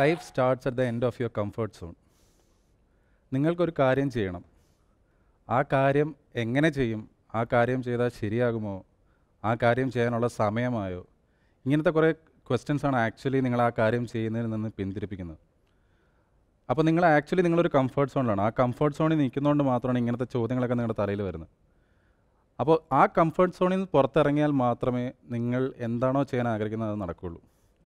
life starts at the end of your comfort zone നിങ്ങൾക്കൊരു കാര്യം ചെയ്യണം ആ കാര്യം എങ്ങനെ ചെയ്യും ആ കാര്യം ചെയ്താൽ ശരിയാകുമോ ആ കാര്യം ചെയ്യാനുള്ള സമയമായോ ഇങ്ങനത്തെ കുറേ ക്വസ്റ്റ്യൻസാണ് ആക്ച്വലി നിങ്ങൾ ആ കാര്യം ചെയ്യുന്നതിൽ നിന്ന് പിന്തിരിപ്പിക്കുന്നത് അപ്പോൾ നിങ്ങൾ ആക്ച്വലി നിങ്ങളൊരു കംഫർട്ട് സോണിലാണ് ആ കംഫർട്ട് സോണിൽ നിൽക്കുന്നതുകൊണ്ട് മാത്രമാണ് ഇങ്ങനത്തെ ചോദ്യങ്ങളൊക്കെ നിങ്ങളുടെ തലയിൽ വരുന്നത് അപ്പോൾ ആ കംഫർട്ട് സോണിൽ നിന്ന് പുറത്തിറങ്ങിയാൽ മാത്രമേ നിങ്ങൾ എന്താണോ ചെയ്യാൻ ആഗ്രഹിക്കുന്നത് അത് നടക്കുകയുള്ളൂ